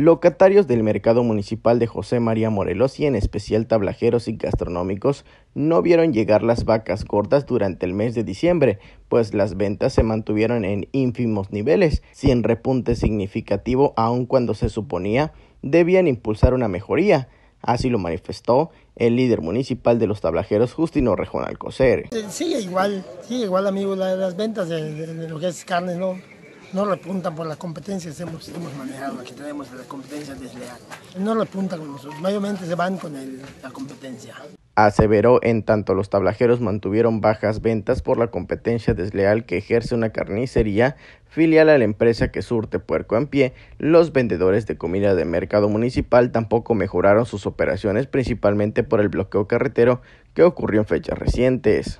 Locatarios del mercado municipal de José María Morelos y en especial tablajeros y gastronómicos no vieron llegar las vacas cortas durante el mes de diciembre, pues las ventas se mantuvieron en ínfimos niveles, sin repunte significativo aun cuando se suponía debían impulsar una mejoría. Así lo manifestó el líder municipal de los tablajeros, Justino Rejón Alcocer. Sigue igual, sigue igual, amigo, las ventas de, de lo que es carne, ¿no? No lo apuntan por las competencias hemos, manejado, que tenemos la competencia desleal. No lo apuntan mayormente se van con la competencia. Aseveró en tanto los tablajeros mantuvieron bajas ventas por la competencia desleal que ejerce una carnicería filial a la empresa que surte puerco en pie, los vendedores de comida de mercado municipal tampoco mejoraron sus operaciones principalmente por el bloqueo carretero que ocurrió en fechas recientes.